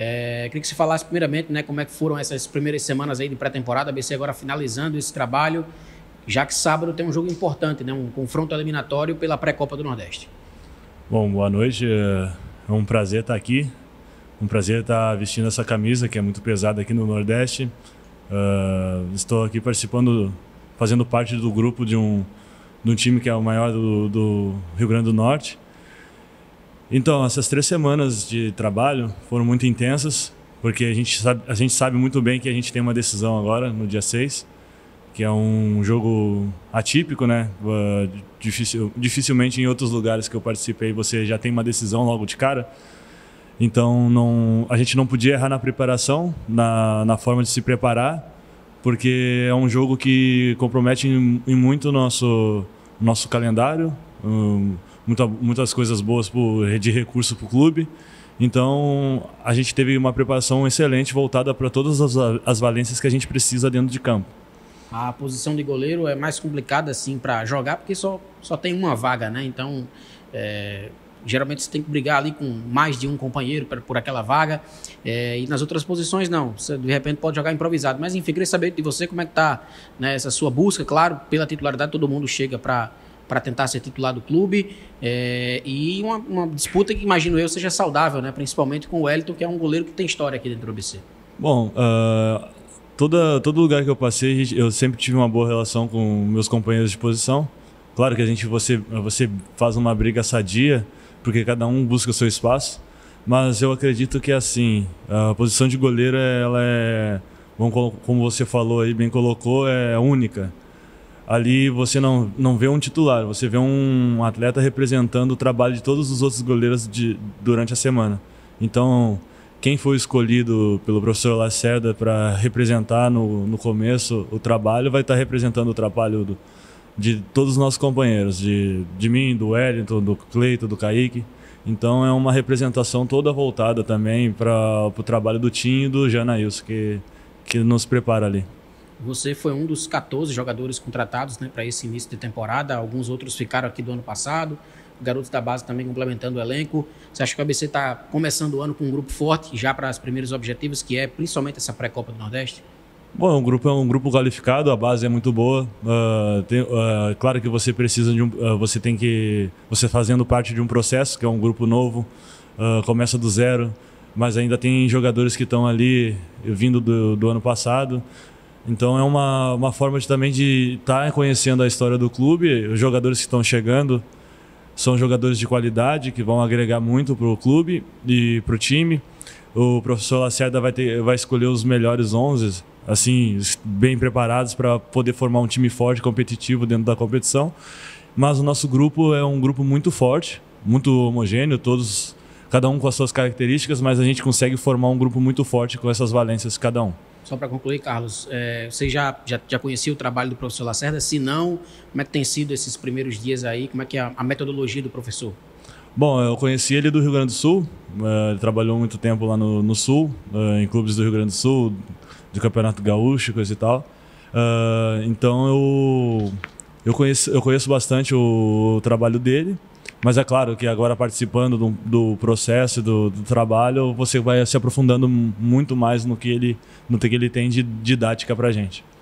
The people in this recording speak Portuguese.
É, queria que você falasse primeiramente, né, como é que foram essas primeiras semanas aí de pré-temporada, a BC agora finalizando esse trabalho, já que sábado tem um jogo importante, né, um confronto eliminatório pela pré-copa do Nordeste. Bom, boa noite. É, é um prazer estar aqui. Um prazer estar vestindo essa camisa que é muito pesada aqui no Nordeste. Uh, estou aqui participando, fazendo parte do grupo de um, de um time que é o maior do, do Rio Grande do Norte. Então, essas três semanas de trabalho foram muito intensas, porque a gente sabe, a gente sabe muito bem que a gente tem uma decisão agora, no dia 6, que é um jogo atípico, né? Uh, dificilmente em outros lugares que eu participei você já tem uma decisão logo de cara. Então, não, a gente não podia errar na preparação, na, na forma de se preparar, porque é um jogo que compromete em, em muito o nosso, nosso calendário. Um, muita, muitas coisas boas por, de recurso para o clube. Então, a gente teve uma preparação excelente voltada para todas as, as valências que a gente precisa dentro de campo. A posição de goleiro é mais complicada assim para jogar, porque só, só tem uma vaga, né? Então, é, geralmente você tem que brigar ali com mais de um companheiro pra, por aquela vaga. É, e nas outras posições, não. Você de repente pode jogar improvisado. Mas enfim, queria saber de você como é que tá né, essa sua busca. Claro, pela titularidade todo mundo chega para para tentar ser titular do clube. É, e uma, uma, disputa que, imagino eu, seja saudável, né? principalmente com o Wellington, que é um goleiro que tem história aqui dentro do BC. Bom, uh, toda, todo lugar que eu passei, eu sempre tive uma boa relação com meus companheiros de posição. Claro que a gente você, você faz uma briga sadia, porque cada um busca o seu espaço. Mas eu acredito que é assim, a posição de goleiro ela é, como você falou aí, bem colocou, é única ali você não, não vê um titular, você vê um atleta representando o trabalho de todos os outros goleiros de, durante a semana. Então, quem foi escolhido pelo professor Lacerda para representar no, no começo o trabalho vai estar tá representando o trabalho do, de todos os nossos companheiros, de, de mim, do Wellington, do Cleito, do Kaique. Então é uma representação toda voltada também para o trabalho do Tim e do Janaílson que, que nos prepara ali. Você foi um dos 14 jogadores contratados né, para esse início de temporada. Alguns outros ficaram aqui do ano passado. Garotos da base também complementando o elenco. Você acha que o ABC está começando o ano com um grupo forte, já para os primeiros objetivos, que é principalmente essa pré-copa do Nordeste? Bom, o é grupo é um grupo qualificado, a base é muito boa. Uh, tem, uh, claro que você precisa de um, uh, você tem que você fazendo parte de um processo que é um grupo novo, começa do zero, mas ainda tem jogadores que estão ali vindo do, do ano passado. Então é uma, uma forma de, também de estar tá conhecendo a história do clube. Os jogadores que estão chegando são jogadores de qualidade que vão agregar muito para o clube e para o time. O professor Lacerda vai, ter, vai escolher os melhores 11, assim, bem preparados para poder formar um time forte, competitivo dentro da competição. Mas o nosso grupo é um grupo muito forte, muito homogêneo, todos cada um com as suas características, mas a gente consegue formar um grupo muito forte com essas valências de cada um. Só para concluir, Carlos, é, você já, já, já conhecia o trabalho do professor Lacerda? Se não, como é que tem sido esses primeiros dias aí? Como é que é a, a metodologia do professor? Bom, eu conheci ele do Rio Grande do Sul, é, ele trabalhou muito tempo lá no, no Sul, é, em clubes do Rio Grande do Sul, do Campeonato Gaúcho, coisa e tal. É, então eu, eu, conheço, eu conheço bastante o trabalho dele. Mas é claro que agora participando do, do processo, do, do, trabalho, você vai se aprofundando muito mais no que ele, no que ele tem de didática para gente.